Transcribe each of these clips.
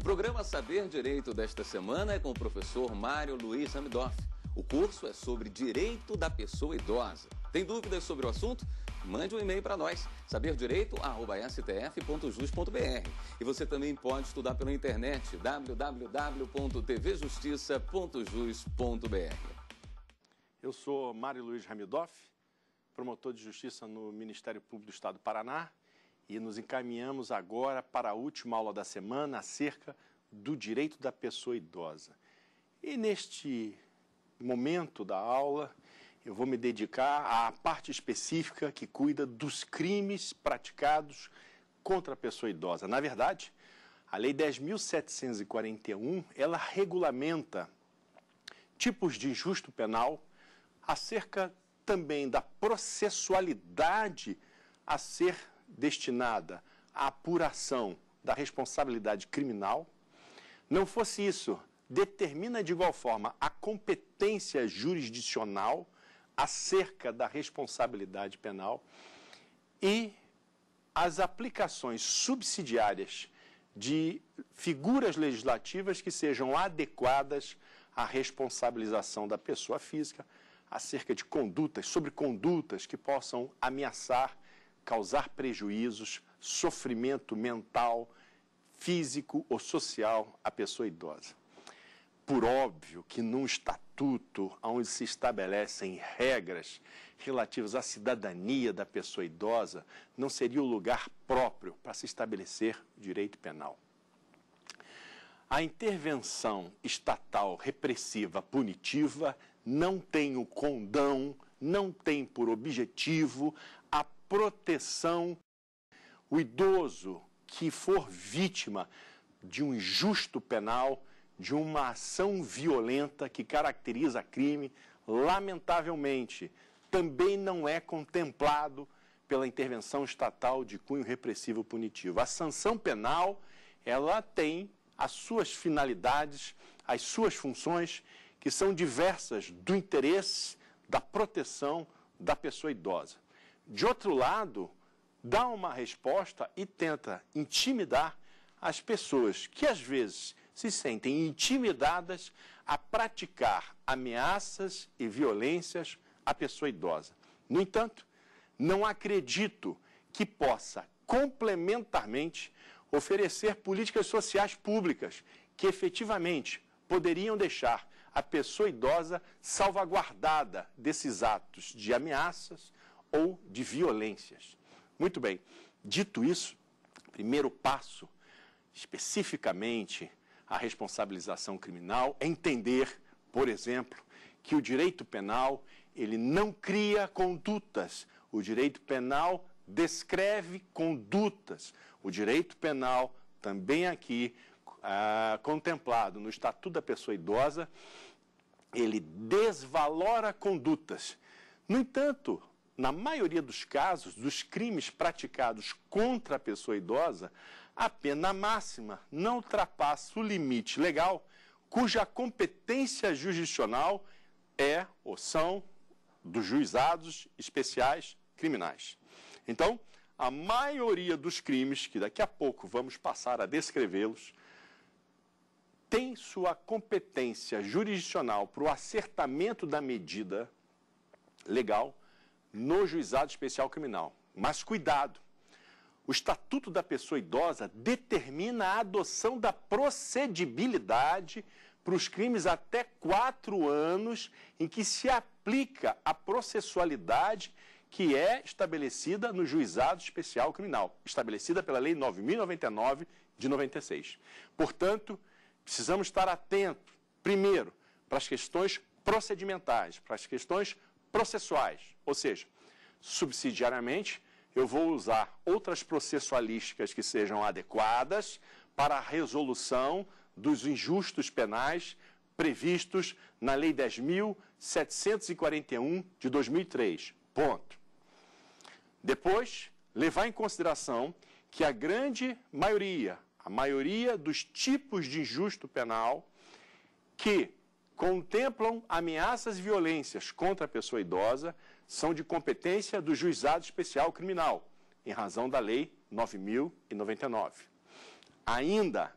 O programa Saber Direito desta semana é com o professor Mário Luiz Hamidoff. O curso é sobre direito da pessoa idosa. Tem dúvidas sobre o assunto? Mande um e-mail para nós, saberdireito.stf.jus.br. E você também pode estudar pela internet, www.tvjustiça.jus.br. Eu sou Mário Luiz Hamidoff, promotor de justiça no Ministério Público do Estado do Paraná, e nos encaminhamos agora para a última aula da semana acerca do direito da pessoa idosa. E neste momento da aula, eu vou me dedicar à parte específica que cuida dos crimes praticados contra a pessoa idosa. Na verdade, a Lei 10.741, ela regulamenta tipos de injusto penal acerca também da processualidade a ser destinada à apuração da responsabilidade criminal, não fosse isso, determina de igual forma a competência jurisdicional acerca da responsabilidade penal e as aplicações subsidiárias de figuras legislativas que sejam adequadas à responsabilização da pessoa física acerca de condutas, sobre condutas que possam ameaçar causar prejuízos, sofrimento mental, físico ou social à pessoa idosa. Por óbvio que num estatuto onde se estabelecem regras relativas à cidadania da pessoa idosa, não seria o lugar próprio para se estabelecer direito penal. A intervenção estatal repressiva punitiva não tem o condão, não tem por objetivo proteção. O idoso que for vítima de um injusto penal, de uma ação violenta que caracteriza crime, lamentavelmente, também não é contemplado pela intervenção estatal de cunho repressivo punitivo. A sanção penal, ela tem as suas finalidades, as suas funções, que são diversas do interesse da proteção da pessoa idosa de outro lado, dá uma resposta e tenta intimidar as pessoas que às vezes se sentem intimidadas a praticar ameaças e violências à pessoa idosa. No entanto, não acredito que possa complementarmente oferecer políticas sociais públicas que efetivamente poderiam deixar a pessoa idosa salvaguardada desses atos de ameaças ou de violências. Muito bem, dito isso, primeiro passo, especificamente a responsabilização criminal, é entender, por exemplo, que o direito penal ele não cria condutas. O direito penal descreve condutas. O direito penal, também aqui ah, contemplado no Estatuto da Pessoa Idosa, ele desvalora condutas. No entanto, na maioria dos casos, dos crimes praticados contra a pessoa idosa, a pena máxima não ultrapassa o limite legal cuja competência jurisdicional é ou são dos juizados especiais criminais. Então, a maioria dos crimes, que daqui a pouco vamos passar a descrevê-los, tem sua competência jurisdicional para o acertamento da medida legal no juizado especial criminal. Mas cuidado! O Estatuto da Pessoa Idosa determina a adoção da procedibilidade para os crimes até quatro anos em que se aplica a processualidade que é estabelecida no juizado especial criminal, estabelecida pela Lei 9.099 de 96. Portanto, precisamos estar atentos, primeiro, para as questões procedimentais, para as questões processuais, ou seja, subsidiariamente eu vou usar outras processualísticas que sejam adequadas para a resolução dos injustos penais previstos na Lei 10.741 de 2003. Ponto. Depois, levar em consideração que a grande maioria, a maioria dos tipos de injusto penal que contemplam ameaças e violências contra a pessoa idosa são de competência do Juizado Especial Criminal, em razão da Lei 9.099. Ainda,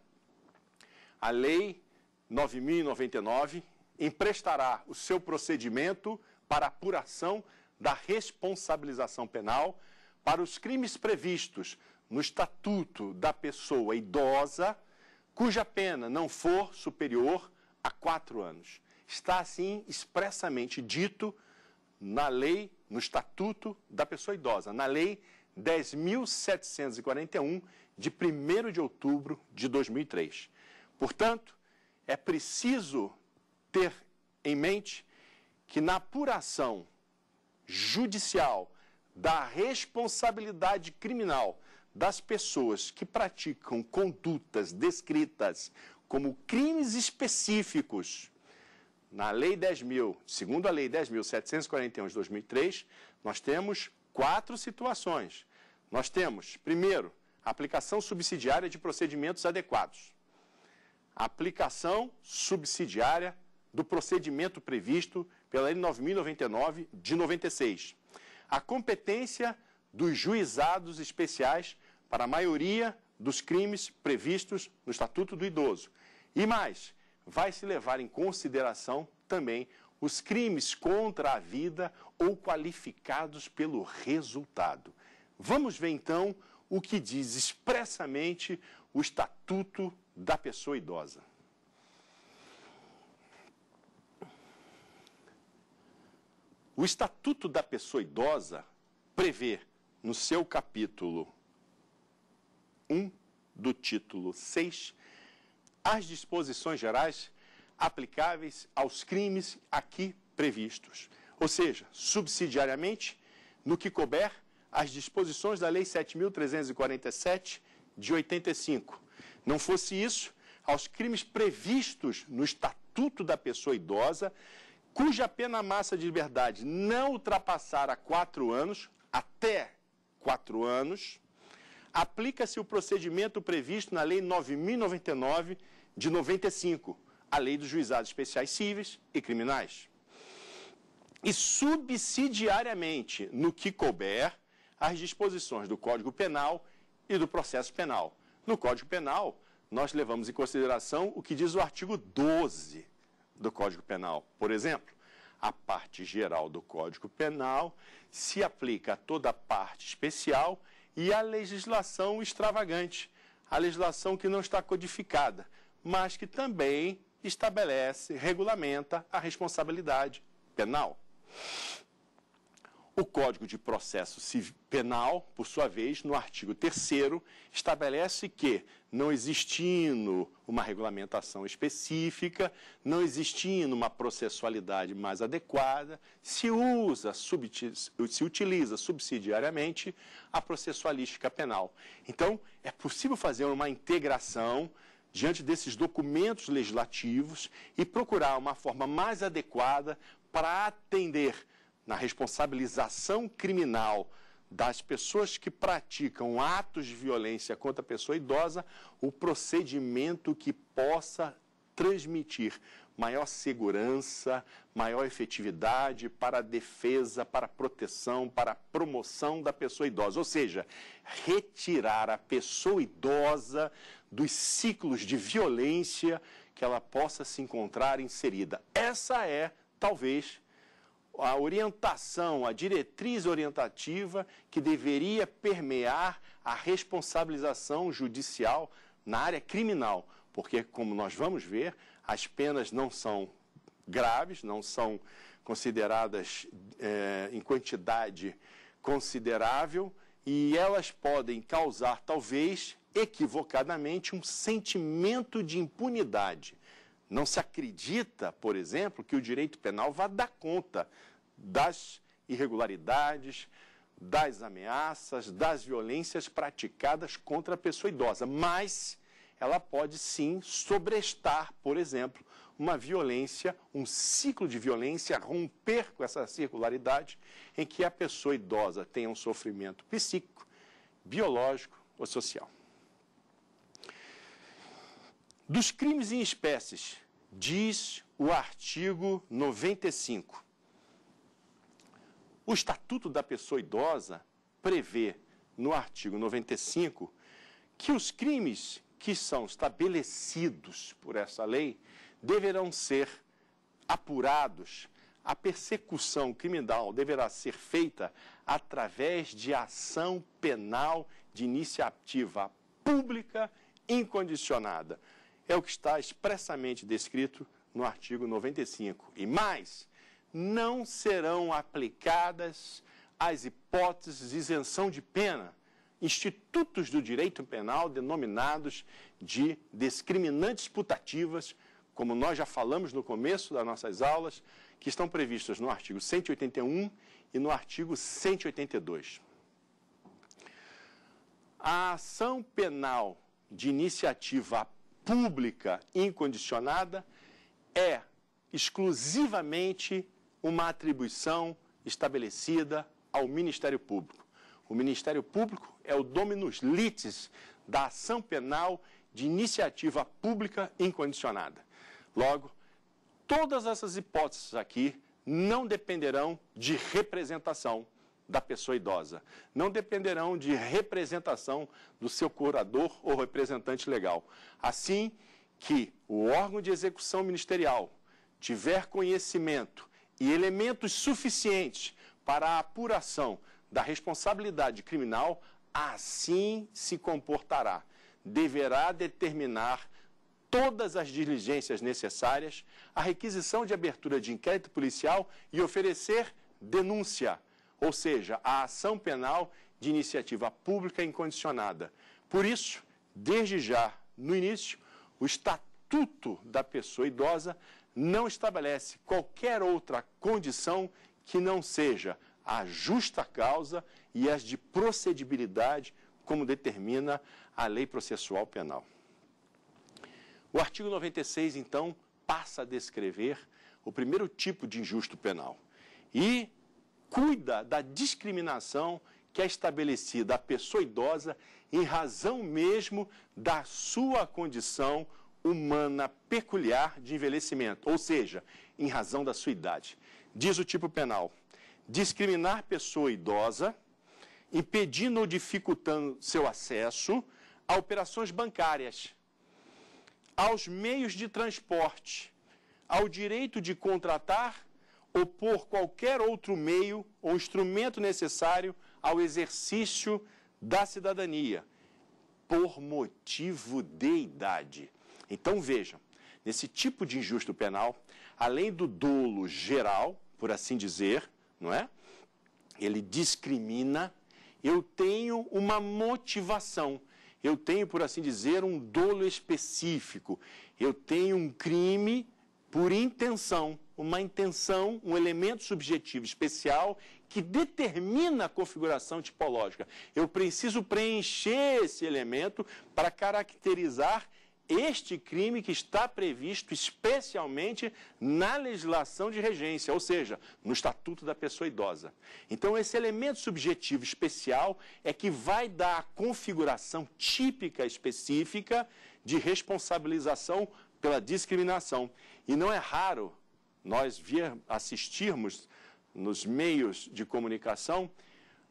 a Lei 9.099 emprestará o seu procedimento para apuração da responsabilização penal para os crimes previstos no Estatuto da Pessoa Idosa, cuja pena não for superior há quatro anos. Está assim expressamente dito na lei, no estatuto da pessoa idosa, na lei 10.741, de 1 de outubro de 2003. Portanto, é preciso ter em mente que na apuração judicial da responsabilidade criminal das pessoas que praticam condutas descritas como crimes específicos. Na Lei 10.000, segundo a Lei 10.741 de 2003, nós temos quatro situações. Nós temos, primeiro, aplicação subsidiária de procedimentos adequados. Aplicação subsidiária do procedimento previsto pela Lei 9.099 de 96. A competência dos juizados especiais para a maioria dos crimes previstos no Estatuto do Idoso. E mais, vai se levar em consideração também os crimes contra a vida ou qualificados pelo resultado. Vamos ver então o que diz expressamente o Estatuto da Pessoa Idosa. O Estatuto da Pessoa Idosa prevê, no seu capítulo 1 do título 6, as disposições gerais aplicáveis aos crimes aqui previstos. Ou seja, subsidiariamente, no que couber, as disposições da Lei 7.347 de 85. Não fosse isso, aos crimes previstos no Estatuto da Pessoa Idosa, cuja pena massa de liberdade não ultrapassar a quatro anos, até quatro anos, aplica-se o procedimento previsto na Lei 9.099 de 95, a Lei dos Juizados Especiais Cíveis e Criminais. E subsidiariamente, no que couber, as disposições do Código Penal e do processo penal. No Código Penal, nós levamos em consideração o que diz o artigo 12 do Código Penal. Por exemplo, a parte geral do Código Penal se aplica a toda a parte especial e à legislação extravagante, a legislação que não está codificada, mas que também estabelece, regulamenta a responsabilidade penal. O Código de Processo Penal, por sua vez, no artigo 3 estabelece que, não existindo uma regulamentação específica, não existindo uma processualidade mais adequada, se usa, se utiliza subsidiariamente a processualística penal. Então, é possível fazer uma integração diante desses documentos legislativos e procurar uma forma mais adequada para atender na responsabilização criminal das pessoas que praticam atos de violência contra a pessoa idosa, o procedimento que possa transmitir maior segurança, maior efetividade para a defesa, para a proteção, para a promoção da pessoa idosa. Ou seja, retirar a pessoa idosa dos ciclos de violência que ela possa se encontrar inserida. Essa é, talvez, a orientação, a diretriz orientativa que deveria permear a responsabilização judicial na área criminal, porque, como nós vamos ver, as penas não são graves, não são consideradas é, em quantidade considerável e elas podem causar, talvez, equivocadamente, um sentimento de impunidade. Não se acredita, por exemplo, que o direito penal vá dar conta das irregularidades, das ameaças, das violências praticadas contra a pessoa idosa, mas ela pode sim sobrestar, por exemplo, uma violência, um ciclo de violência, romper com essa circularidade em que a pessoa idosa tenha um sofrimento psíquico, biológico ou social. Dos crimes em espécies, diz o artigo 95. O Estatuto da Pessoa Idosa prevê, no artigo 95, que os crimes que são estabelecidos por essa lei deverão ser apurados. A persecução criminal deverá ser feita através de ação penal de iniciativa pública incondicionada. É o que está expressamente descrito no artigo 95. E mais, não serão aplicadas as hipóteses de isenção de pena, institutos do direito penal denominados de discriminantes putativas, como nós já falamos no começo das nossas aulas, que estão previstas no artigo 181 e no artigo 182. A ação penal de iniciativa pública incondicionada é exclusivamente uma atribuição estabelecida ao Ministério Público. O Ministério Público é o dominus litis da ação penal de iniciativa pública incondicionada. Logo, todas essas hipóteses aqui não dependerão de representação da pessoa idosa. Não dependerão de representação do seu curador ou representante legal. Assim que o órgão de execução ministerial tiver conhecimento e elementos suficientes para a apuração da responsabilidade criminal, assim se comportará. Deverá determinar todas as diligências necessárias, a requisição de abertura de inquérito policial e oferecer denúncia ou seja, a ação penal de iniciativa pública incondicionada. Por isso, desde já, no início, o Estatuto da Pessoa Idosa não estabelece qualquer outra condição que não seja a justa causa e as de procedibilidade, como determina a lei processual penal. O artigo 96, então, passa a descrever o primeiro tipo de injusto penal. E cuida da discriminação que é estabelecida à pessoa idosa em razão mesmo da sua condição humana peculiar de envelhecimento, ou seja, em razão da sua idade. Diz o tipo penal: discriminar pessoa idosa, impedindo ou dificultando seu acesso a operações bancárias, aos meios de transporte, ao direito de contratar ou por qualquer outro meio ou instrumento necessário ao exercício da cidadania, por motivo de idade. Então vejam, nesse tipo de injusto penal, além do dolo geral, por assim dizer, não é? Ele discrimina, eu tenho uma motivação, eu tenho, por assim dizer, um dolo específico, eu tenho um crime por intenção, uma intenção, um elemento subjetivo especial que determina a configuração tipológica. Eu preciso preencher esse elemento para caracterizar este crime que está previsto especialmente na legislação de regência, ou seja, no Estatuto da Pessoa Idosa. Então, esse elemento subjetivo especial é que vai dar a configuração típica específica de responsabilização pela discriminação. E não é raro nós vir, assistirmos nos meios de comunicação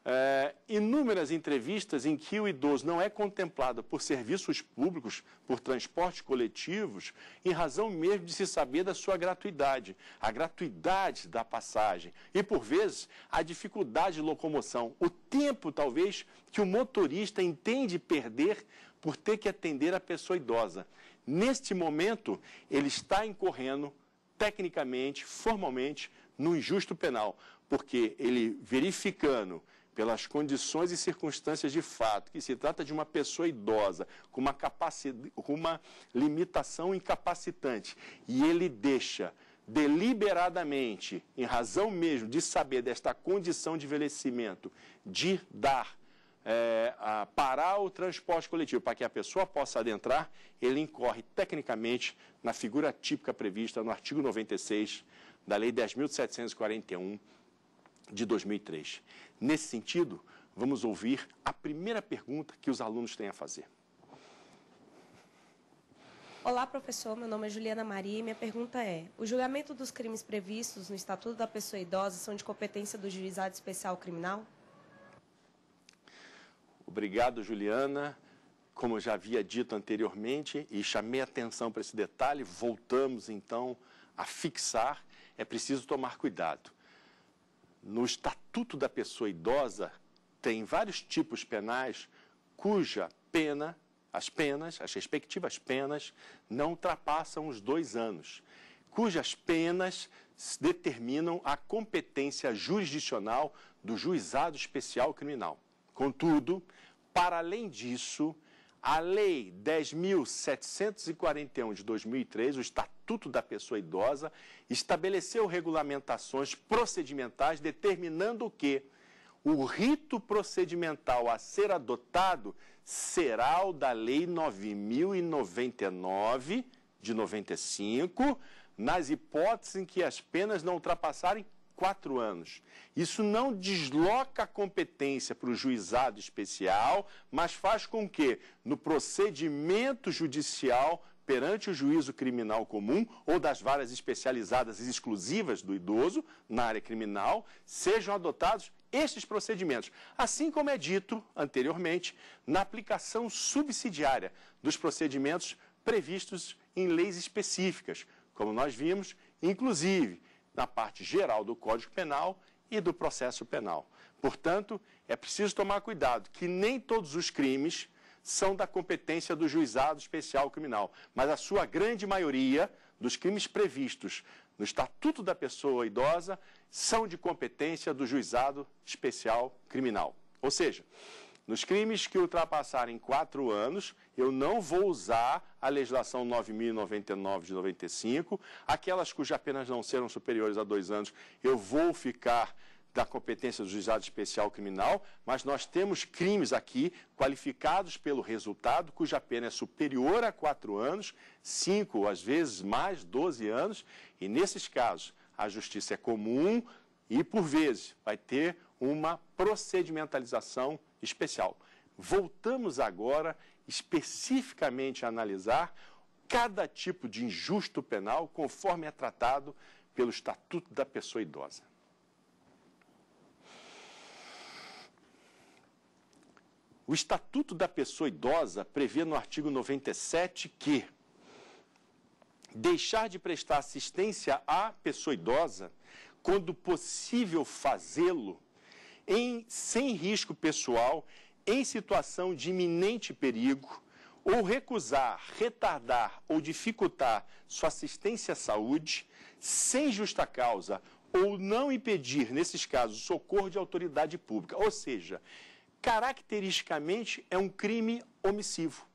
é, inúmeras entrevistas em que o idoso não é contemplado por serviços públicos, por transportes coletivos, em razão mesmo de se saber da sua gratuidade, a gratuidade da passagem e, por vezes, a dificuldade de locomoção, o tempo, talvez, que o motorista entende perder por ter que atender a pessoa idosa neste momento, ele está incorrendo tecnicamente, formalmente, no injusto penal, porque ele verificando pelas condições e circunstâncias de fato, que se trata de uma pessoa idosa, com uma, com uma limitação incapacitante, e ele deixa deliberadamente, em razão mesmo de saber desta condição de envelhecimento, de dar é, parar o transporte coletivo, para que a pessoa possa adentrar, ele incorre tecnicamente na figura típica prevista no artigo 96 da Lei 10.741 de 2003. Nesse sentido, vamos ouvir a primeira pergunta que os alunos têm a fazer. Olá, professor. Meu nome é Juliana Maria e minha pergunta é: o julgamento dos crimes previstos no Estatuto da Pessoa Idosa são de competência do Juizado Especial Criminal? Obrigado, Juliana. Como eu já havia dito anteriormente e chamei atenção para esse detalhe, voltamos então a fixar, é preciso tomar cuidado. No Estatuto da Pessoa Idosa tem vários tipos penais cuja pena, as penas, as respectivas penas, não ultrapassam os dois anos, cujas penas determinam a competência jurisdicional do juizado especial criminal. Contudo, para além disso, a Lei 10.741 de 2003, o Estatuto da Pessoa Idosa, estabeleceu regulamentações procedimentais determinando que o rito procedimental a ser adotado será o da Lei 9.099 de 95, nas hipóteses em que as penas não ultrapassarem quatro anos. Isso não desloca a competência para o juizado especial, mas faz com que, no procedimento judicial, perante o juízo criminal comum ou das varas especializadas e exclusivas do idoso na área criminal, sejam adotados estes procedimentos, assim como é dito anteriormente na aplicação subsidiária dos procedimentos previstos em leis específicas, como nós vimos, inclusive na parte geral do Código Penal e do processo penal. Portanto, é preciso tomar cuidado que nem todos os crimes são da competência do juizado especial criminal, mas a sua grande maioria dos crimes previstos no Estatuto da Pessoa Idosa são de competência do juizado especial criminal. Ou seja, nos crimes que ultrapassarem quatro anos, eu não vou usar a legislação 9.099 de 95. Aquelas cujas penas não serão superiores a dois anos, eu vou ficar da competência do juizado especial criminal, mas nós temos crimes aqui qualificados pelo resultado, cuja pena é superior a quatro anos, cinco, às vezes mais, 12 anos, e nesses casos a justiça é comum e, por vezes, vai ter uma procedimentalização especial. Voltamos agora especificamente a analisar cada tipo de injusto penal conforme é tratado pelo Estatuto da Pessoa Idosa. O Estatuto da Pessoa Idosa prevê no artigo 97 que deixar de prestar assistência à pessoa idosa, quando possível fazê-lo, em, sem risco pessoal, em situação de iminente perigo, ou recusar, retardar ou dificultar sua assistência à saúde, sem justa causa, ou não impedir, nesses casos, socorro de autoridade pública. Ou seja, caracteristicamente é um crime omissivo.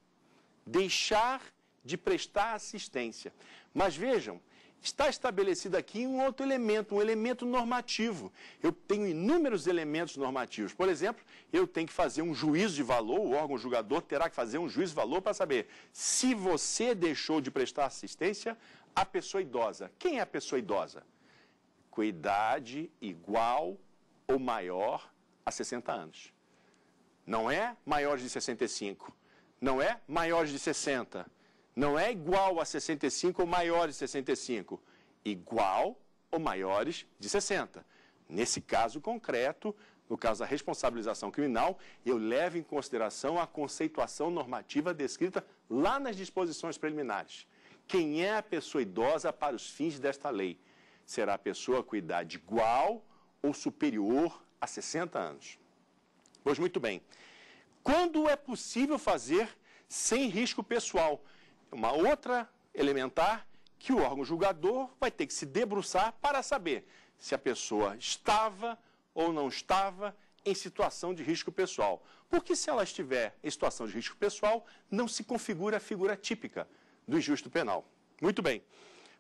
Deixar de prestar assistência. Mas vejam, está estabelecido aqui um outro elemento, um elemento normativo. Eu tenho inúmeros elementos normativos. Por exemplo, eu tenho que fazer um juízo de valor, o órgão julgador terá que fazer um juízo de valor para saber se você deixou de prestar assistência à pessoa idosa. Quem é a pessoa idosa? Com idade igual ou maior a 60 anos. Não é maior de 65. Não é maior de 60 não é igual a 65 ou maiores de 65. Igual ou maiores de 60. Nesse caso concreto, no caso da responsabilização criminal, eu levo em consideração a conceituação normativa descrita lá nas disposições preliminares. Quem é a pessoa idosa para os fins desta lei? Será a pessoa com idade igual ou superior a 60 anos. Pois muito bem. Quando é possível fazer sem risco pessoal? uma outra elementar que o órgão julgador vai ter que se debruçar para saber se a pessoa estava ou não estava em situação de risco pessoal. Porque se ela estiver em situação de risco pessoal, não se configura a figura típica do injusto penal. Muito bem.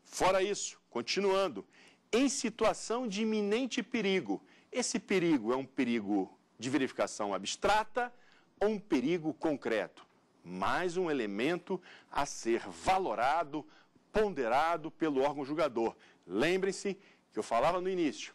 Fora isso, continuando, em situação de iminente perigo. Esse perigo é um perigo de verificação abstrata ou um perigo concreto? Mais um elemento a ser valorado, ponderado pelo órgão julgador. Lembrem-se que eu falava no início: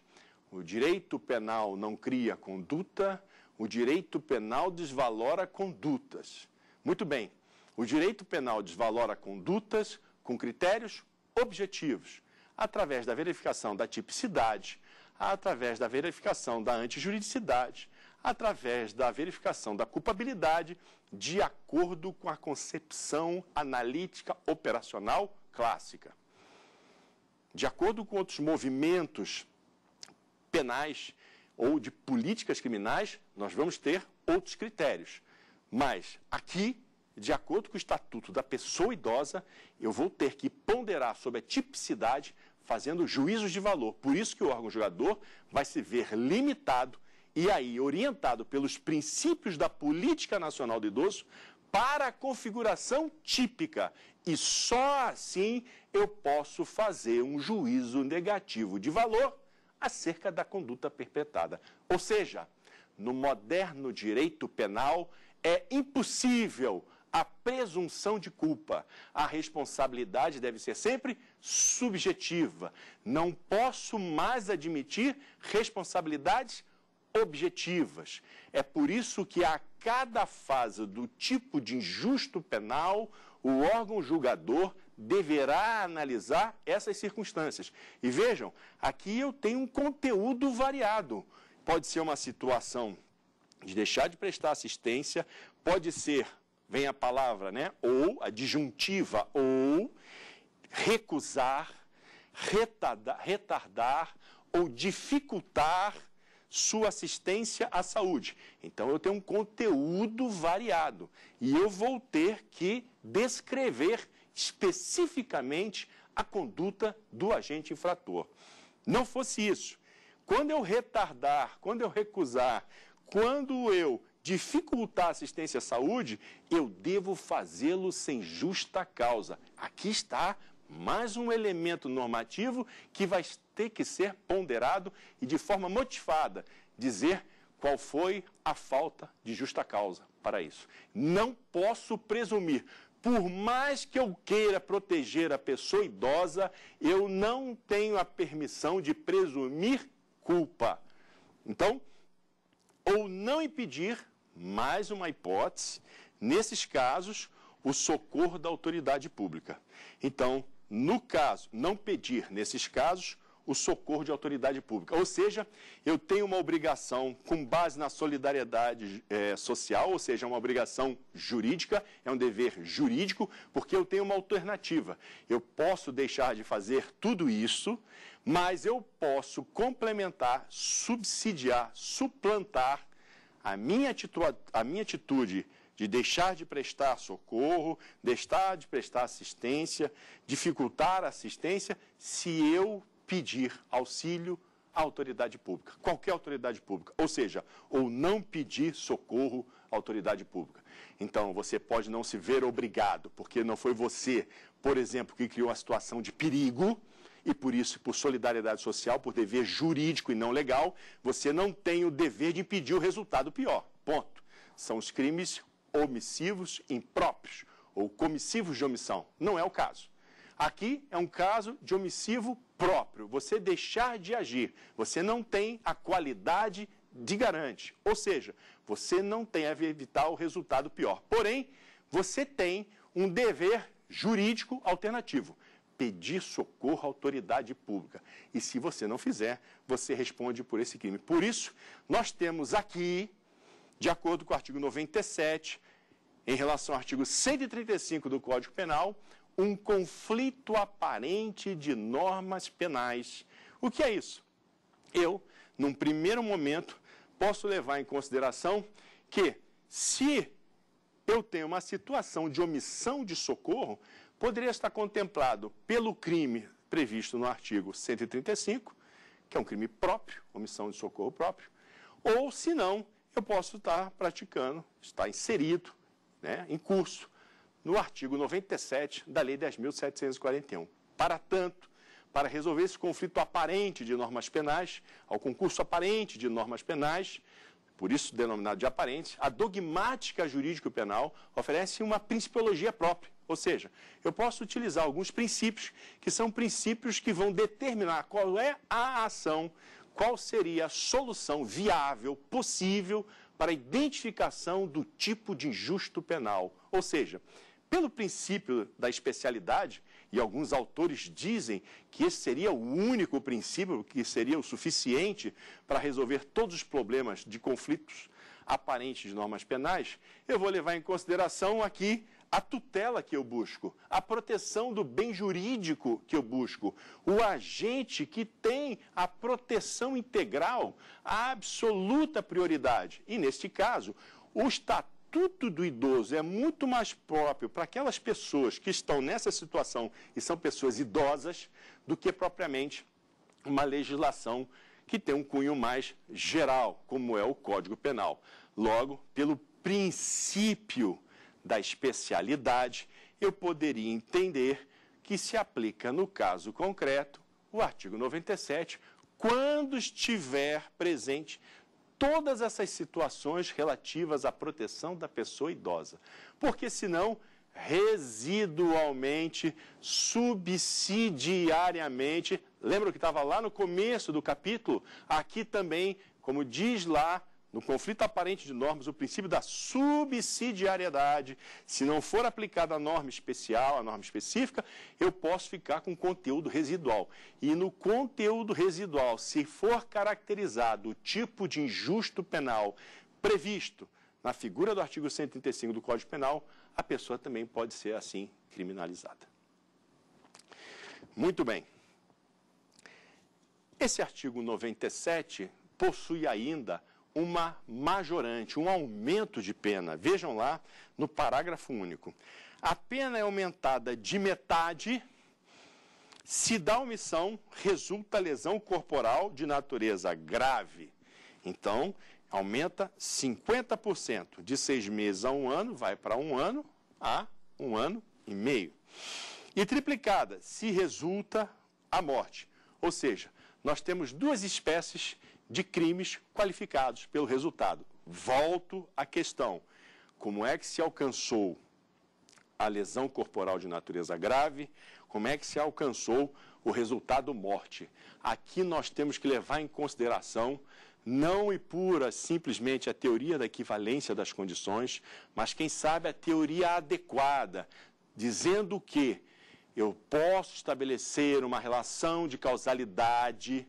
o direito penal não cria conduta, o direito penal desvalora condutas. Muito bem, o direito penal desvalora condutas com critérios objetivos, através da verificação da tipicidade, através da verificação da antijuridicidade, através da verificação da culpabilidade de acordo com a concepção analítica operacional clássica. De acordo com outros movimentos penais ou de políticas criminais, nós vamos ter outros critérios. Mas aqui, de acordo com o Estatuto da Pessoa Idosa, eu vou ter que ponderar sobre a tipicidade fazendo juízos de valor. Por isso que o órgão julgador vai se ver limitado e aí orientado pelos princípios da Política Nacional do Idoso para a configuração típica. E só assim eu posso fazer um juízo negativo de valor acerca da conduta perpetrada. Ou seja, no moderno direito penal é impossível a presunção de culpa. A responsabilidade deve ser sempre subjetiva. Não posso mais admitir responsabilidades objetivas. É por isso que a cada fase do tipo de injusto penal, o órgão julgador deverá analisar essas circunstâncias. E vejam, aqui eu tenho um conteúdo variado. Pode ser uma situação de deixar de prestar assistência, pode ser, vem a palavra, né? Ou, a disjuntiva, ou recusar, retardar, retardar ou dificultar sua assistência à saúde. Então eu tenho um conteúdo variado e eu vou ter que descrever especificamente a conduta do agente infrator. Não fosse isso, quando eu retardar, quando eu recusar, quando eu dificultar a assistência à saúde, eu devo fazê-lo sem justa causa. Aqui está mais um elemento normativo que vai ter que ser ponderado e de forma motivada dizer qual foi a falta de justa causa para isso. Não posso presumir, por mais que eu queira proteger a pessoa idosa, eu não tenho a permissão de presumir culpa. Então, ou não impedir, mais uma hipótese, nesses casos, o socorro da autoridade pública. Então, no caso, não pedir, nesses casos, o socorro de autoridade pública. Ou seja, eu tenho uma obrigação com base na solidariedade é, social, ou seja, é uma obrigação jurídica, é um dever jurídico, porque eu tenho uma alternativa. Eu posso deixar de fazer tudo isso, mas eu posso complementar, subsidiar, suplantar a minha, a minha atitude de deixar de prestar socorro, deixar de prestar assistência, dificultar a assistência, se eu pedir auxílio à autoridade pública, qualquer autoridade pública, ou seja, ou não pedir socorro à autoridade pública. Então, você pode não se ver obrigado, porque não foi você, por exemplo, que criou a situação de perigo, e por isso, por solidariedade social, por dever jurídico e não legal, você não tem o dever de impedir o resultado pior. Ponto. São os crimes omissivos, impróprios ou comissivos de omissão. Não é o caso. Aqui é um caso de omissivo próprio, você deixar de agir. Você não tem a qualidade de garante, ou seja, você não tem a evitar o resultado pior. Porém, você tem um dever jurídico alternativo, pedir socorro à autoridade pública. E se você não fizer, você responde por esse crime. Por isso, nós temos aqui de acordo com o artigo 97, em relação ao artigo 135 do Código Penal, um conflito aparente de normas penais. O que é isso? Eu, num primeiro momento, posso levar em consideração que, se eu tenho uma situação de omissão de socorro, poderia estar contemplado pelo crime previsto no artigo 135, que é um crime próprio, omissão de socorro próprio, ou, se não, eu posso estar praticando, está inserido né, em curso no artigo 97 da Lei 10.741. Para tanto, para resolver esse conflito aparente de normas penais, ao concurso aparente de normas penais, por isso denominado de aparente, a dogmática jurídico-penal oferece uma principiologia própria. Ou seja, eu posso utilizar alguns princípios que são princípios que vão determinar qual é a ação qual seria a solução viável, possível, para a identificação do tipo de injusto penal. Ou seja, pelo princípio da especialidade, e alguns autores dizem que esse seria o único princípio que seria o suficiente para resolver todos os problemas de conflitos aparentes de normas penais, eu vou levar em consideração aqui a tutela que eu busco, a proteção do bem jurídico que eu busco, o agente que tem a proteção integral, a absoluta prioridade. E neste caso, o estatuto do idoso é muito mais próprio para aquelas pessoas que estão nessa situação e são pessoas idosas do que propriamente uma legislação que tem um cunho mais geral, como é o Código Penal. Logo, pelo princípio da especialidade, eu poderia entender que se aplica, no caso concreto, o artigo 97, quando estiver presente todas essas situações relativas à proteção da pessoa idosa. Porque senão, residualmente, subsidiariamente, lembra que estava lá no começo do capítulo? Aqui também, como diz lá no conflito aparente de normas, o princípio da subsidiariedade, se não for aplicada a norma especial, a norma específica, eu posso ficar com conteúdo residual. E no conteúdo residual, se for caracterizado o tipo de injusto penal previsto na figura do artigo 135 do Código Penal, a pessoa também pode ser assim criminalizada. Muito bem. Esse artigo 97 possui ainda uma majorante, um aumento de pena. Vejam lá no parágrafo único. A pena é aumentada de metade se da omissão resulta lesão corporal de natureza grave. Então, aumenta 50%. De seis meses a um ano, vai para um ano a um ano e meio. E triplicada se resulta a morte. Ou seja, nós temos duas espécies de crimes qualificados pelo resultado. Volto à questão: como é que se alcançou a lesão corporal de natureza grave? Como é que se alcançou o resultado morte? Aqui nós temos que levar em consideração não e pura simplesmente a teoria da equivalência das condições, mas quem sabe a teoria adequada, dizendo que eu posso estabelecer uma relação de causalidade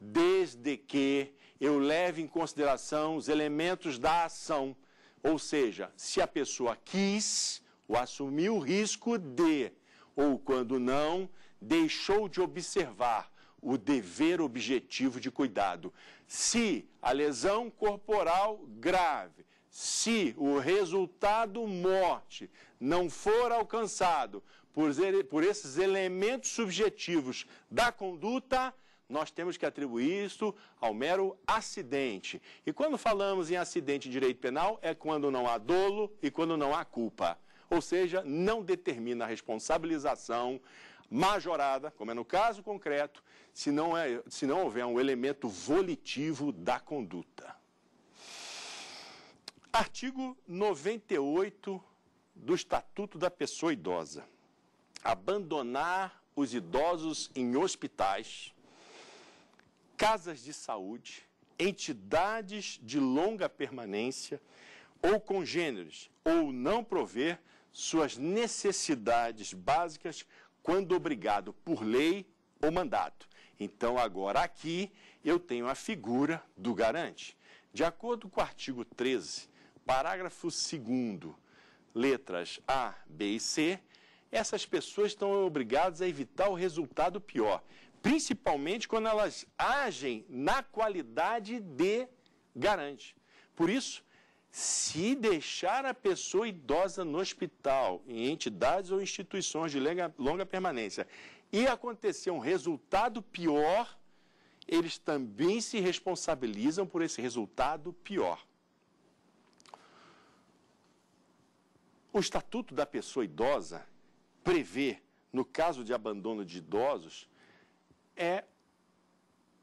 desde que eu leve em consideração os elementos da ação. Ou seja, se a pessoa quis ou assumiu o risco de, ou quando não, deixou de observar o dever objetivo de cuidado. Se a lesão corporal grave, se o resultado morte não for alcançado por, por esses elementos subjetivos da conduta, nós temos que atribuir isso ao mero acidente. E quando falamos em acidente de direito penal, é quando não há dolo e quando não há culpa. Ou seja, não determina a responsabilização majorada, como é no caso concreto, se não, é, se não houver um elemento volitivo da conduta. Artigo 98 do Estatuto da Pessoa Idosa. Abandonar os idosos em hospitais casas de saúde, entidades de longa permanência ou congêneres, ou não prover suas necessidades básicas quando obrigado por lei ou mandato. Então, agora aqui eu tenho a figura do garante. De acordo com o artigo 13, parágrafo 2, letras A, B e C, essas pessoas estão obrigadas a evitar o resultado pior, principalmente quando elas agem na qualidade de garante. Por isso, se deixar a pessoa idosa no hospital, em entidades ou instituições de longa permanência, e acontecer um resultado pior, eles também se responsabilizam por esse resultado pior. O Estatuto da Pessoa Idosa prevê, no caso de abandono de idosos, é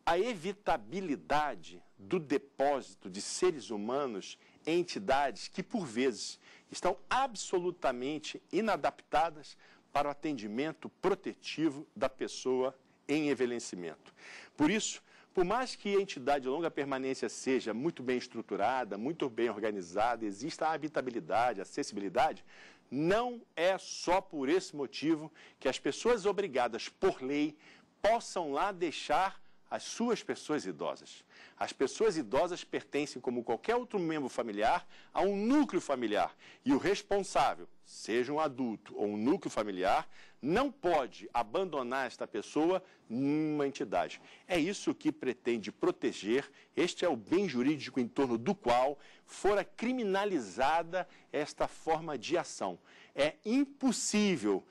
a evitabilidade do depósito de seres humanos em entidades que, por vezes, estão absolutamente inadaptadas para o atendimento protetivo da pessoa em envelhecimento. Por isso, por mais que a entidade de longa permanência seja muito bem estruturada, muito bem organizada, exista a habitabilidade, a acessibilidade, não é só por esse motivo que as pessoas obrigadas por lei, possam lá deixar as suas pessoas idosas. As pessoas idosas pertencem, como qualquer outro membro familiar, a um núcleo familiar. E o responsável, seja um adulto ou um núcleo familiar, não pode abandonar esta pessoa numa entidade. É isso que pretende proteger. Este é o bem jurídico em torno do qual fora criminalizada esta forma de ação. É impossível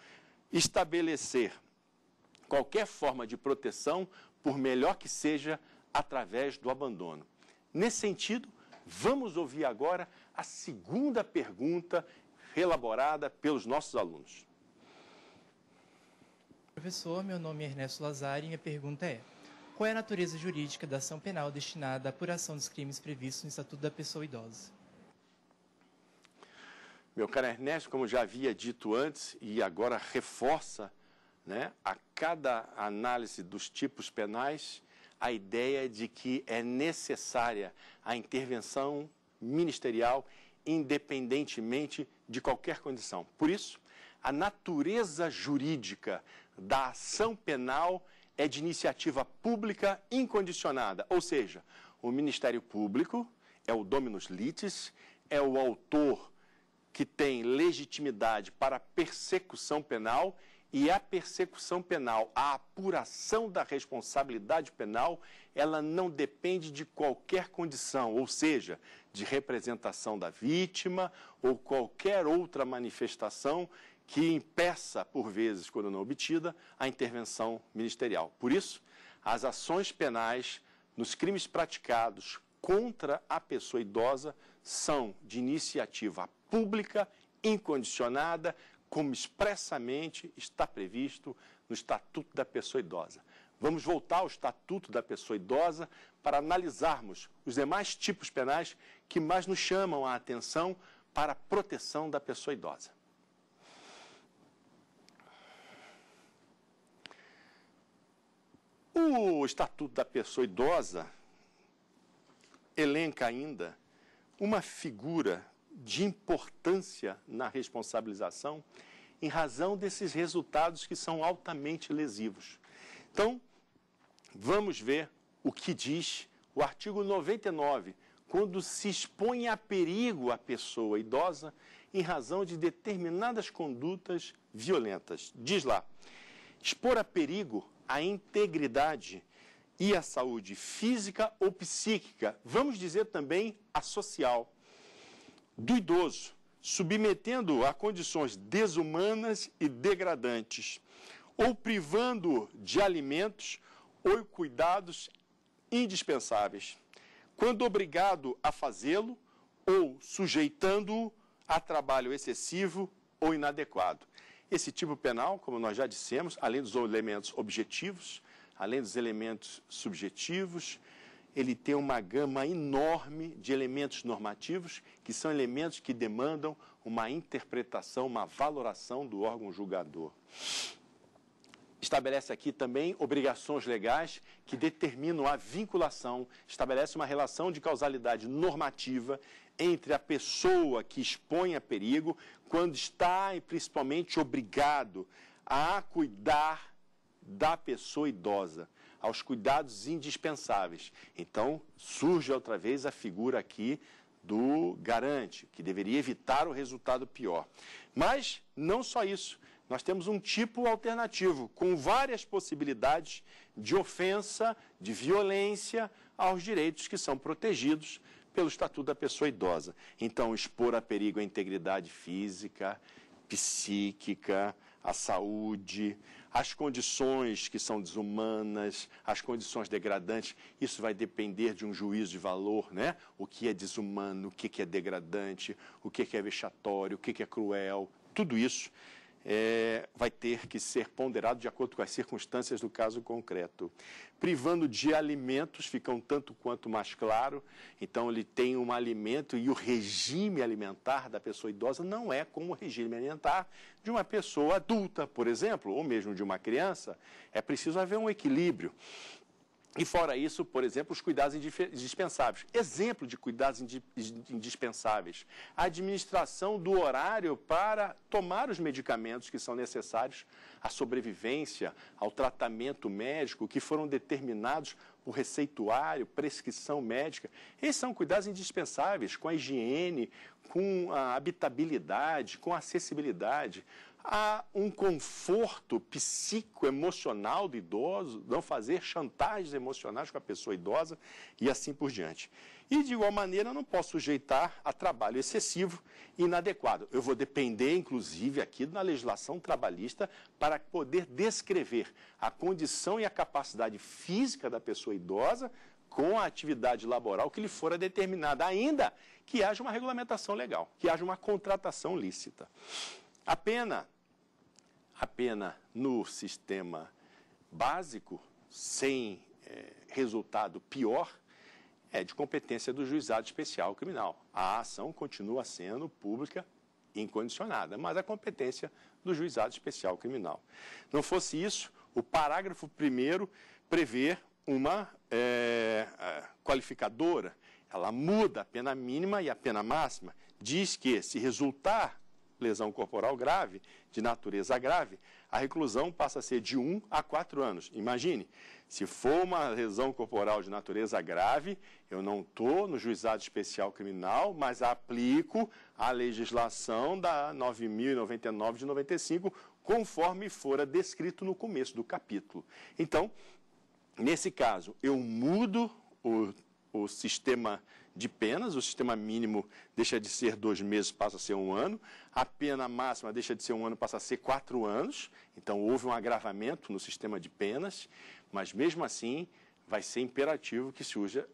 estabelecer qualquer forma de proteção, por melhor que seja, através do abandono. Nesse sentido, vamos ouvir agora a segunda pergunta elaborada pelos nossos alunos. Professor, meu nome é Ernesto Lazari e minha pergunta é: qual é a natureza jurídica da ação penal destinada à apuração dos crimes previstos no Estatuto da Pessoa Idosa? Meu caro Ernesto, como já havia dito antes e agora reforça né, a cada análise dos tipos penais, a ideia é de que é necessária a intervenção ministerial independentemente de qualquer condição. Por isso, a natureza jurídica da ação penal é de iniciativa pública incondicionada, ou seja, o Ministério Público é o dominus litis, é o autor que tem legitimidade para persecução penal e a persecução penal, a apuração da responsabilidade penal, ela não depende de qualquer condição, ou seja, de representação da vítima ou qualquer outra manifestação que impeça, por vezes, quando não obtida, a intervenção ministerial. Por isso, as ações penais nos crimes praticados contra a pessoa idosa são de iniciativa pública, incondicionada, como expressamente está previsto no Estatuto da Pessoa Idosa. Vamos voltar ao Estatuto da Pessoa Idosa para analisarmos os demais tipos penais que mais nos chamam a atenção para a proteção da pessoa idosa. O Estatuto da Pessoa Idosa elenca ainda uma figura de importância na responsabilização em razão desses resultados que são altamente lesivos. Então, vamos ver o que diz o artigo 99, quando se expõe a perigo a pessoa idosa em razão de determinadas condutas violentas. Diz lá: expor a perigo a integridade e a saúde física ou psíquica, vamos dizer também a social do idoso, submetendo-o a condições desumanas e degradantes, ou privando-o de alimentos ou cuidados indispensáveis, quando obrigado a fazê-lo ou sujeitando-o a trabalho excessivo ou inadequado. Esse tipo penal, como nós já dissemos, além dos elementos objetivos, além dos elementos subjetivos, ele tem uma gama enorme de elementos normativos, que são elementos que demandam uma interpretação, uma valoração do órgão julgador. Estabelece aqui também obrigações legais que determinam a vinculação, estabelece uma relação de causalidade normativa entre a pessoa que expõe a perigo quando está e principalmente obrigado a cuidar da pessoa idosa aos cuidados indispensáveis. Então, surge outra vez a figura aqui do garante, que deveria evitar o resultado pior. Mas não só isso. Nós temos um tipo alternativo, com várias possibilidades de ofensa, de violência aos direitos que são protegidos pelo Estatuto da Pessoa Idosa. Então, expor a perigo a integridade física, psíquica, a saúde, as condições que são desumanas, as condições degradantes, isso vai depender de um juízo de valor, né? O que é desumano, o que é degradante, o que é vexatório, o que é cruel, tudo isso é, vai ter que ser ponderado de acordo com as circunstâncias do caso concreto. Privando de alimentos, fica um tanto quanto mais claro, então ele tem um alimento e o regime alimentar da pessoa idosa não é como o regime alimentar de uma pessoa adulta, por exemplo, ou mesmo de uma criança. É preciso haver um equilíbrio. E fora isso, por exemplo, os cuidados indispensáveis. Exemplo de cuidados indispensáveis: a administração do horário para tomar os medicamentos que são necessários à sobrevivência, ao tratamento médico, que foram determinados por receituário, prescrição médica. Esses são cuidados indispensáveis com a higiene, com a habitabilidade, com a acessibilidade. Há um conforto psicoemocional do idoso, não fazer chantagens emocionais com a pessoa idosa e assim por diante. E, de igual maneira, não posso sujeitar a trabalho excessivo e inadequado. Eu vou depender, inclusive, aqui da legislação trabalhista para poder descrever a condição e a capacidade física da pessoa idosa com a atividade laboral que lhe fora determinada, ainda que haja uma regulamentação legal, que haja uma contratação lícita. A pena, a pena no sistema básico, sem é, resultado pior, é de competência do juizado especial criminal. A ação continua sendo pública incondicionada, mas a competência do juizado especial criminal. Não fosse isso, o parágrafo primeiro prevê uma é, é qualificadora. Ela muda a pena mínima e a pena máxima. Diz que, se resultar lesão corporal grave, de natureza grave, a reclusão passa a ser de 1 a 4 anos. Imagine, se for uma lesão corporal de natureza grave, eu não estou no juizado especial criminal, mas aplico a legislação da 9.099 de 95, conforme fora descrito no começo do capítulo. Então, nesse caso, eu mudo o, o sistema de penas, o sistema mínimo deixa de ser dois meses, passa a ser um ano, a pena máxima deixa de ser um ano, passa a ser quatro anos, então houve um agravamento no sistema de penas, mas mesmo assim vai ser imperativo que se, usa,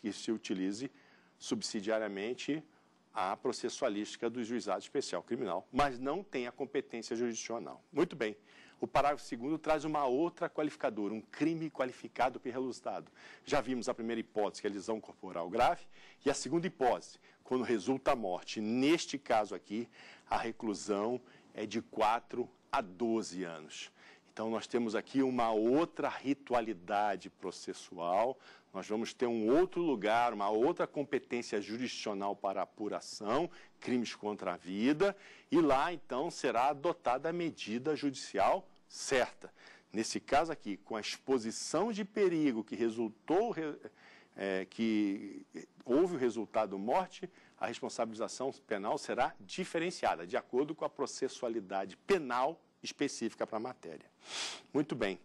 que se utilize subsidiariamente a processualística do juizado especial criminal, mas não tem a competência jurisdicional. Muito bem. O parágrafo segundo traz uma outra qualificadora, um crime qualificado pelo Estado. Já vimos a primeira hipótese, que é lesão corporal grave, e a segunda hipótese, quando resulta a morte. Neste caso aqui, a reclusão é de 4 a 12 anos. Então, nós temos aqui uma outra ritualidade processual nós vamos ter um outro lugar, uma outra competência jurisdicional para apuração, crimes contra a vida, e lá então será adotada a medida judicial certa. Nesse caso aqui, com a exposição de perigo que resultou, é, que houve o resultado morte, a responsabilização penal será diferenciada, de acordo com a processualidade penal específica para a matéria. Muito bem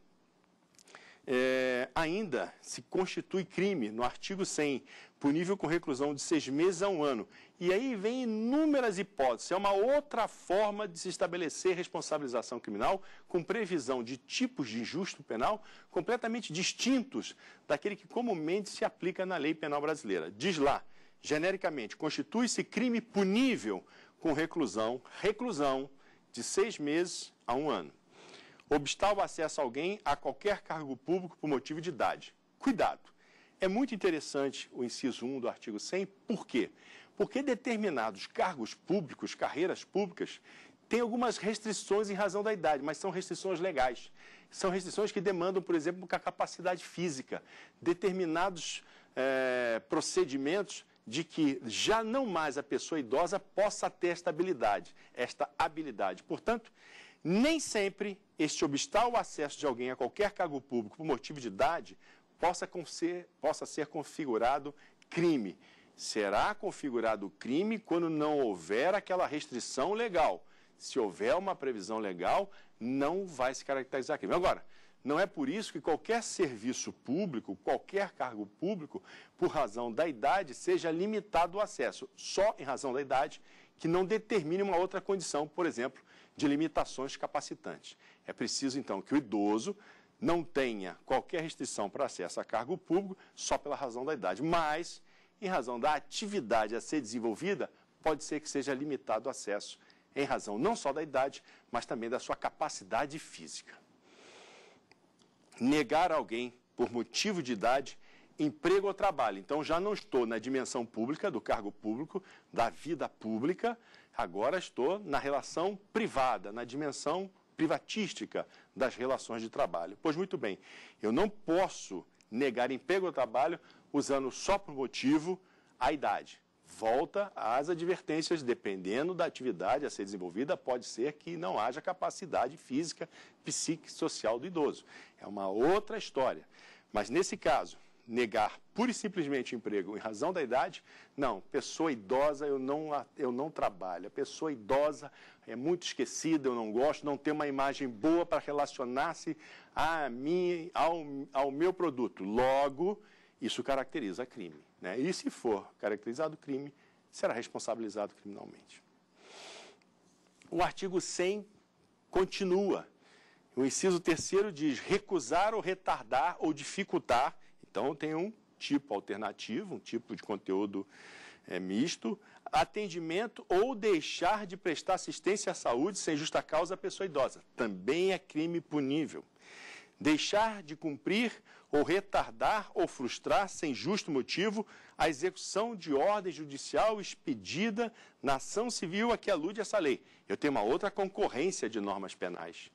é, ainda se constitui crime no artigo 100, punível com reclusão de seis meses a um ano. E aí vem inúmeras hipóteses. É uma outra forma de se estabelecer responsabilização criminal com previsão de tipos de injusto penal completamente distintos daquele que comumente se aplica na lei penal brasileira. Diz lá, genericamente, constitui-se crime punível com reclusão, reclusão de seis meses a um ano obstar o acesso a alguém a qualquer cargo público por motivo de idade. Cuidado! É muito interessante o inciso 1 do artigo 100, por quê? Porque determinados cargos públicos, carreiras públicas, têm algumas restrições em razão da idade, mas são restrições legais. São restrições que demandam, por exemplo, com a capacidade física, determinados é, procedimentos de que já não mais a pessoa idosa possa ter esta habilidade, esta habilidade. Portanto, nem sempre este obstáculo ao acesso de alguém a qualquer cargo público por motivo de idade possa, ser, possa ser configurado crime. Será configurado crime quando não houver aquela restrição legal. Se houver uma previsão legal, não vai se caracterizar crime. Agora, não é por isso que qualquer serviço público, qualquer cargo público, por razão da idade, seja limitado o acesso, só em razão da idade, que não determine uma outra condição, por exemplo, de limitações capacitantes. É preciso, então, que o idoso não tenha qualquer restrição para acesso a cargo público só pela razão da idade, mas, em razão da atividade a ser desenvolvida, pode ser que seja limitado o acesso, em razão não só da idade, mas também da sua capacidade física. Negar alguém, por motivo de idade, emprego ou trabalho. Então, já não estou na dimensão pública, do cargo público, da vida pública, agora estou na relação privada, na dimensão privatística das relações de trabalho. Pois muito bem, eu não posso negar emprego ao trabalho usando só por motivo a idade. Volta às advertências, dependendo da atividade a ser desenvolvida, pode ser que não haja capacidade física, psíquica, social do idoso. É uma outra história. Mas nesse caso, negar pura e simplesmente emprego em razão da idade, não, pessoa idosa eu não, eu não trabalho, a pessoa idosa é muito esquecida, eu não gosto, não tem uma imagem boa para relacionar-se a mim, ao, ao meu produto. Logo, isso caracteriza crime. Né? E se for caracterizado crime, será responsabilizado criminalmente. O artigo 100 continua. O inciso terceiro diz: recusar ou retardar ou dificultar então, tem um tipo alternativo, um tipo de conteúdo é, misto, atendimento ou deixar de prestar assistência à saúde sem justa causa à pessoa idosa. Também é crime punível. Deixar de cumprir ou retardar ou frustrar sem justo motivo a execução de ordem judicial expedida na ação civil a que alude essa lei. Eu tenho uma outra concorrência de normas penais.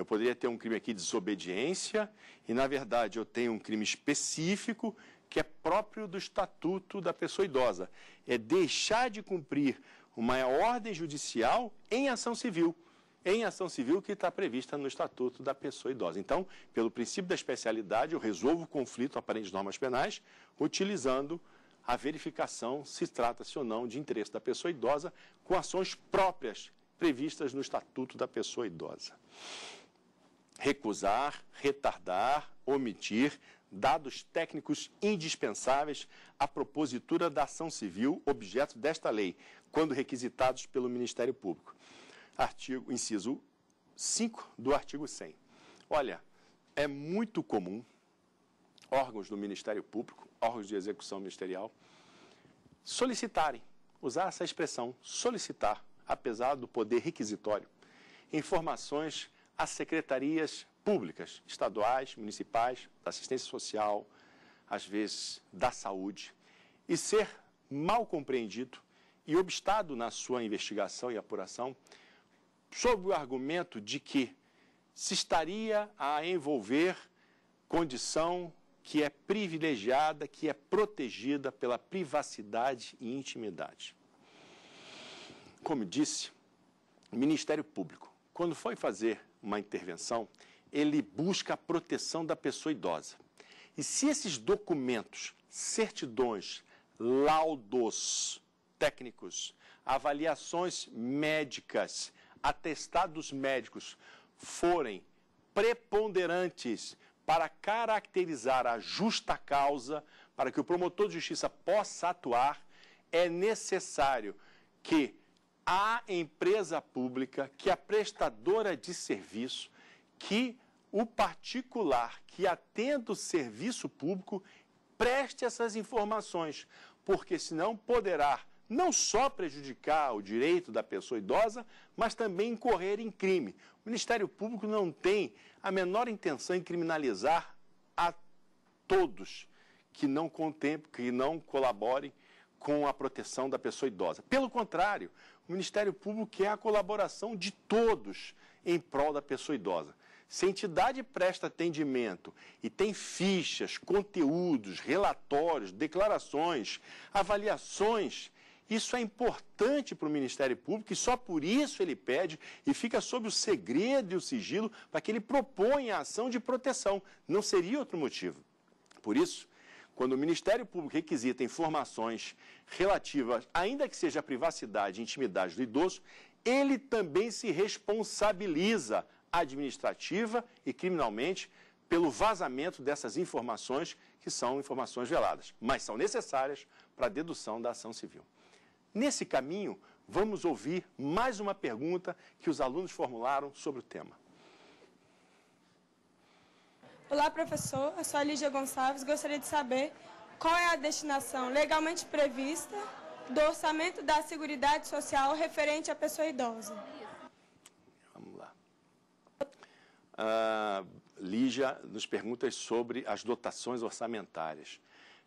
Eu poderia ter um crime aqui de desobediência, e na verdade eu tenho um crime específico que é próprio do estatuto da pessoa idosa. É deixar de cumprir uma ordem judicial em ação civil. Em ação civil que está prevista no Estatuto da Pessoa Idosa. Então, pelo princípio da especialidade, eu resolvo o conflito aparente de normas penais, utilizando a verificação se trata-se ou não de interesse da pessoa idosa com ações próprias previstas no Estatuto da Pessoa Idosa recusar, retardar, omitir dados técnicos indispensáveis à propositura da ação civil objeto desta lei, quando requisitados pelo Ministério Público. Artigo, inciso 5 do artigo 100. Olha, é muito comum órgãos do Ministério Público, órgãos de execução ministerial, solicitarem, usar essa expressão, solicitar, apesar do poder requisitório, informações às secretarias públicas, estaduais, municipais, da assistência social, às vezes da saúde, e ser mal compreendido e obstado na sua investigação e apuração, sob o argumento de que se estaria a envolver condição que é privilegiada, que é protegida pela privacidade e intimidade. Como disse, Ministério Público, quando foi fazer uma intervenção, ele busca a proteção da pessoa idosa. E se esses documentos, certidões, laudos técnicos, avaliações médicas, atestados médicos forem preponderantes para caracterizar a justa causa, para que o promotor de justiça possa atuar, é necessário que a empresa pública, que é a prestadora de serviço, que o particular que atenda o serviço público preste essas informações, porque senão poderá não só prejudicar o direito da pessoa idosa, mas também incorrer em crime. O Ministério Público não tem a menor intenção em criminalizar a todos que não contemplem, que não colaborem com a proteção da pessoa idosa. Pelo contrário, o Ministério Público quer a colaboração de todos em prol da pessoa idosa. Se a entidade presta atendimento e tem fichas, conteúdos, relatórios, declarações, avaliações, isso é importante para o Ministério Público e só por isso ele pede e fica sob o segredo e o sigilo para que ele proponha a ação de proteção. Não seria outro motivo. Por isso, quando o Ministério Público requisita informações relativas, ainda que seja à privacidade e intimidade do idoso, ele também se responsabiliza administrativa e criminalmente pelo vazamento dessas informações, que são informações veladas, mas são necessárias para a dedução da ação civil. Nesse caminho, vamos ouvir mais uma pergunta que os alunos formularam sobre o tema. Olá, professor. Eu sou a Lígia Gonçalves. Gostaria de saber qual é a destinação legalmente prevista do orçamento da Seguridade Social referente à pessoa idosa. Vamos lá. Uh, Lígia nos pergunta sobre as dotações orçamentárias.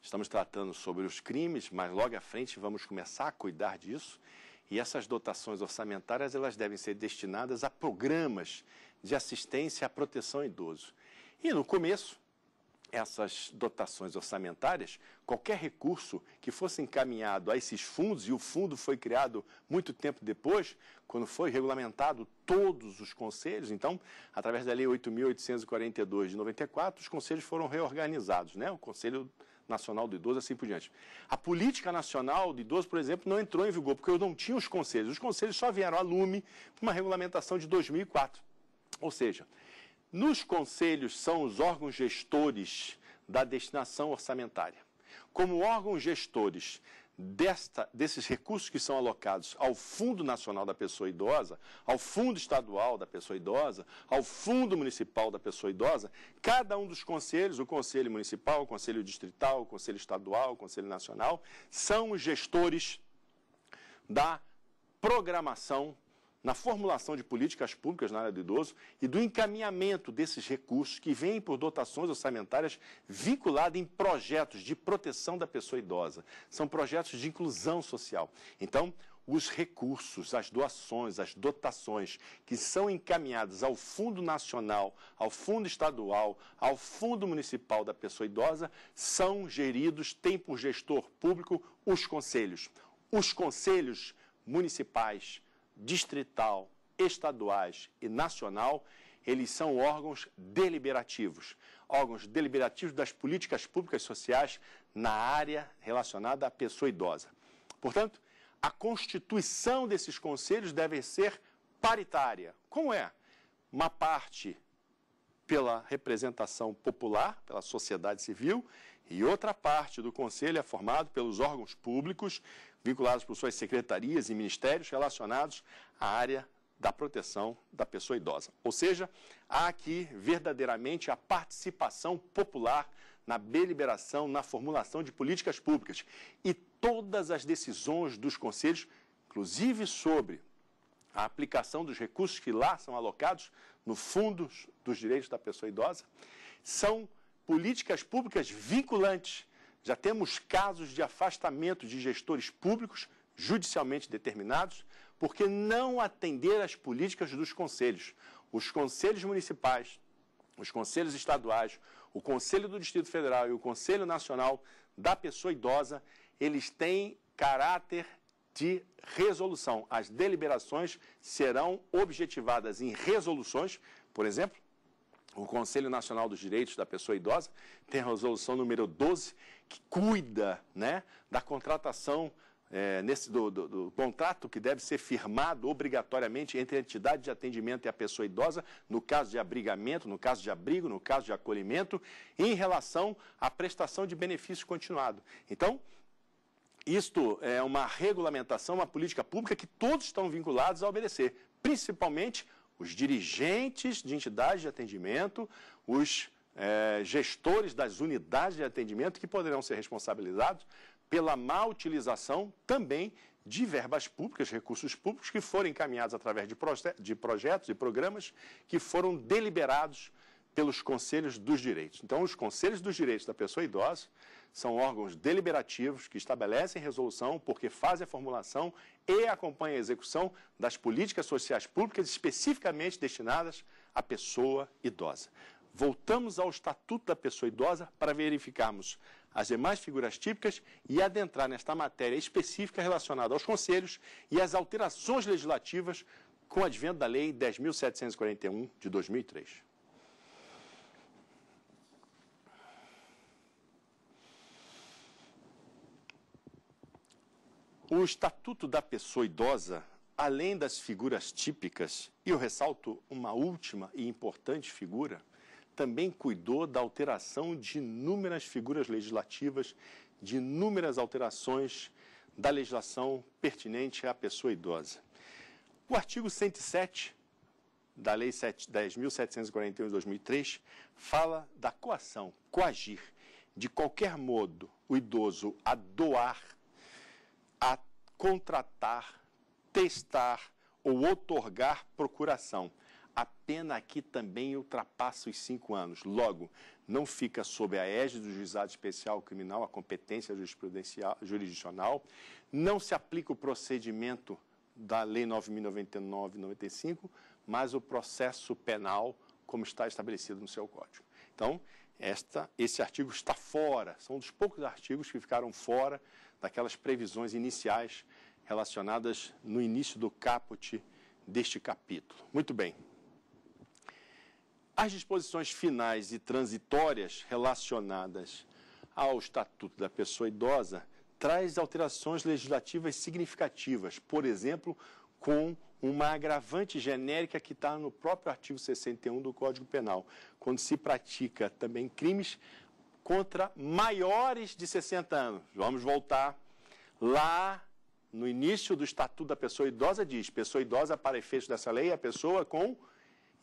Estamos tratando sobre os crimes, mas logo à frente vamos começar a cuidar disso. E essas dotações orçamentárias elas devem ser destinadas a programas de assistência à proteção idoso. E no começo, essas dotações orçamentárias, qualquer recurso que fosse encaminhado a esses fundos, e o fundo foi criado muito tempo depois, quando foi regulamentado todos os conselhos, então, através da Lei 8.842 de 94, os conselhos foram reorganizados, né? o Conselho Nacional do Idoso, assim por diante. A Política Nacional do Idoso, por exemplo, não entrou em vigor, porque eu não tinha os conselhos. Os conselhos só vieram à lume por uma regulamentação de 2004. Ou seja, nos conselhos são os órgãos gestores da destinação orçamentária. Como órgãos gestores desta, desses recursos que são alocados ao Fundo Nacional da Pessoa Idosa, ao Fundo Estadual da Pessoa Idosa, ao Fundo Municipal da Pessoa Idosa, cada um dos conselhos, o Conselho Municipal, o Conselho Distrital, o Conselho Estadual, o Conselho Nacional, são os gestores da programação na formulação de políticas públicas na área do idoso e do encaminhamento desses recursos que vêm por dotações orçamentárias vinculadas em projetos de proteção da pessoa idosa. São projetos de inclusão social. Então, os recursos, as doações, as dotações que são encaminhadas ao Fundo Nacional, ao Fundo Estadual, ao Fundo Municipal da Pessoa Idosa, são geridos, tem por gestor público os conselhos. Os conselhos municipais, distrital, estaduais e nacional, eles são órgãos deliberativos, órgãos deliberativos das políticas públicas sociais na área relacionada à pessoa idosa. Portanto, a constituição desses conselhos deve ser paritária. Como é? Uma parte pela representação popular, pela sociedade civil, e outra parte do conselho é formado pelos órgãos públicos, vinculados por suas secretarias e ministérios relacionados à área da proteção da pessoa idosa. Ou seja, há aqui verdadeiramente a participação popular na deliberação, na formulação de políticas públicas. E todas as decisões dos conselhos, inclusive sobre a aplicação dos recursos que lá são alocados no Fundo dos Direitos da Pessoa Idosa, são políticas públicas vinculantes já temos casos de afastamento de gestores públicos judicialmente determinados porque não atender às políticas dos conselhos. Os conselhos municipais, os conselhos estaduais, o Conselho do Distrito Federal e o Conselho Nacional da Pessoa Idosa, eles têm caráter de resolução. As deliberações serão objetivadas em resoluções, por exemplo, o Conselho Nacional dos Direitos da Pessoa Idosa tem a resolução número 12 que cuida né, da contratação é, nesse, do, do, do, contrato que deve ser firmado obrigatoriamente entre a entidade de atendimento e a pessoa idosa, no caso de abrigamento, no caso de abrigo, no caso de acolhimento, em relação à prestação de benefício continuado. Então, isto é uma regulamentação, uma política pública que todos estão vinculados a obedecer, principalmente os dirigentes de entidades de atendimento, os é, gestores das unidades de atendimento que poderão ser responsabilizados pela má utilização também de verbas públicas, recursos públicos que foram encaminhados através de, de projetos e programas que foram deliberados pelos conselhos dos direitos. Então, os conselhos dos direitos da pessoa idosa são órgãos deliberativos que estabelecem resolução porque fazem a formulação e acompanham a execução das políticas sociais públicas especificamente destinadas à pessoa idosa voltamos ao Estatuto da Pessoa Idosa para verificarmos as demais figuras típicas e adentrar nesta matéria específica relacionada aos conselhos e às alterações legislativas com o advento da Lei 10.741 de 2003. O Estatuto da Pessoa Idosa, além das figuras típicas, e eu ressalto uma última e importante figura, também cuidou da alteração de inúmeras figuras legislativas, de inúmeras alterações da legislação pertinente à pessoa idosa. O artigo 107 da Lei 10.741 de 2003 fala da coação, coagir, de qualquer modo, o idoso a doar, a contratar, testar ou otorgar procuração a pena aqui também ultrapassa os cinco anos. Logo, não fica sob a égide do juizado especial criminal a competência jurisprudencial, jurisdicional, não se aplica o procedimento da Lei 9.099-95, mas o processo penal como está estabelecido no seu código. Então, esta, esse artigo está fora, são um dos poucos artigos que ficaram fora daquelas previsões iniciais relacionadas no início do caput deste capítulo. Muito bem. As disposições finais e transitórias relacionadas ao Estatuto da Pessoa Idosa traz alterações legislativas significativas, por exemplo, com uma agravante genérica que está no próprio artigo 61 do Código Penal, quando se pratica também crimes contra maiores de 60 anos. Vamos voltar lá no início do Estatuto da Pessoa Idosa diz: pessoa idosa para efeitos dessa lei é a pessoa com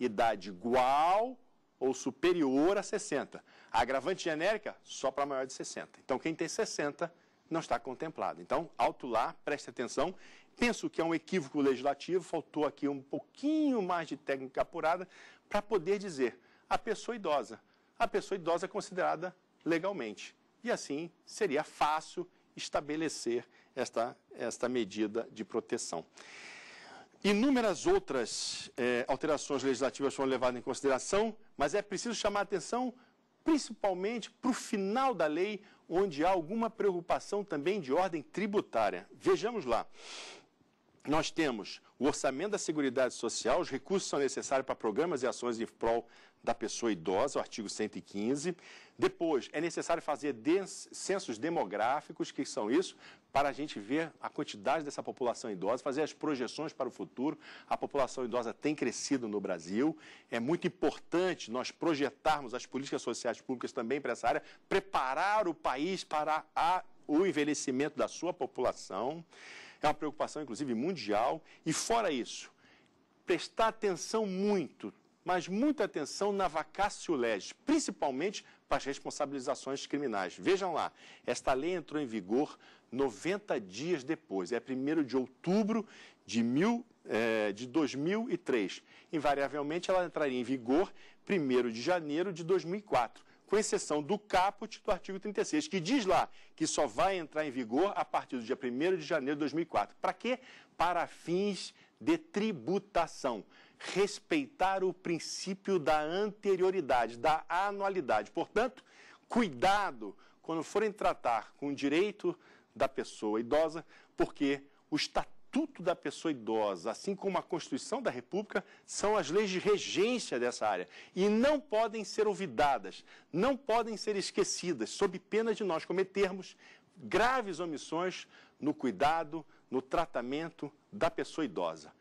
idade igual ou superior a 60. A agravante genérica, só para maior de 60. Então, quem tem 60 não está contemplado. Então, alto lá, preste atenção. Penso que é um equívoco legislativo, faltou aqui um pouquinho mais de técnica apurada para poder dizer a pessoa idosa. A pessoa idosa é considerada legalmente. E assim seria fácil estabelecer esta, esta medida de proteção. Inúmeras outras é, alterações legislativas foram levadas em consideração, mas é preciso chamar a atenção principalmente para o final da lei, onde há alguma preocupação também de ordem tributária. Vejamos lá. Nós temos o orçamento da Seguridade Social, os recursos são necessários para programas e ações em prol da pessoa idosa, o artigo 115. Depois, é necessário fazer censos demográficos, que são isso, para a gente ver a quantidade dessa população idosa, fazer as projeções para o futuro. A população idosa tem crescido no Brasil. É muito importante nós projetarmos as políticas sociais públicas também para essa área, preparar o país para a, o envelhecimento da sua população. É uma preocupação, inclusive, mundial. E fora isso, prestar atenção muito mas muita atenção na vacácio legis, principalmente para as responsabilizações criminais. Vejam lá, esta lei entrou em vigor 90 dias depois, é 1 de outubro de, mil, é, de 2003. Invariavelmente, ela entraria em vigor 1 de janeiro de 2004 com exceção do caput do artigo 36, que diz lá que só vai entrar em vigor a partir do dia 1 de janeiro de 2004. Para quê? Para fins de tributação respeitar o princípio da anterioridade, da anualidade. Portanto, cuidado quando forem tratar com o direito da pessoa idosa, porque o Estatuto da Pessoa Idosa, assim como a Constituição da República, são as leis de regência dessa área e não podem ser olvidadas, não podem ser esquecidas, sob pena de nós cometermos graves omissões no cuidado, no tratamento da pessoa idosa.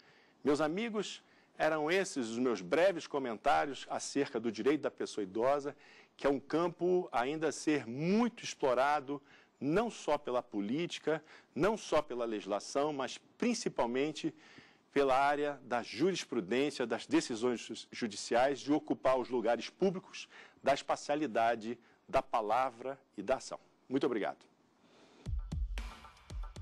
Meus amigos, eram esses os meus breves comentários acerca do direito da pessoa idosa, que é um campo ainda a ser muito explorado, não só pela política, não só pela legislação, mas principalmente pela área da jurisprudência, das decisões judiciais, de ocupar os lugares públicos, da espacialidade, da palavra e da ação. Muito obrigado.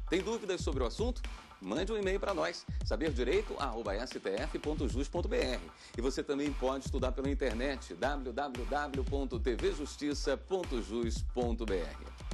Tem dúvidas sobre o assunto? Mande um e-mail para nós, saberdireito@stf.jus.br. E você também pode estudar pela internet www.tvjustiça.jus.br.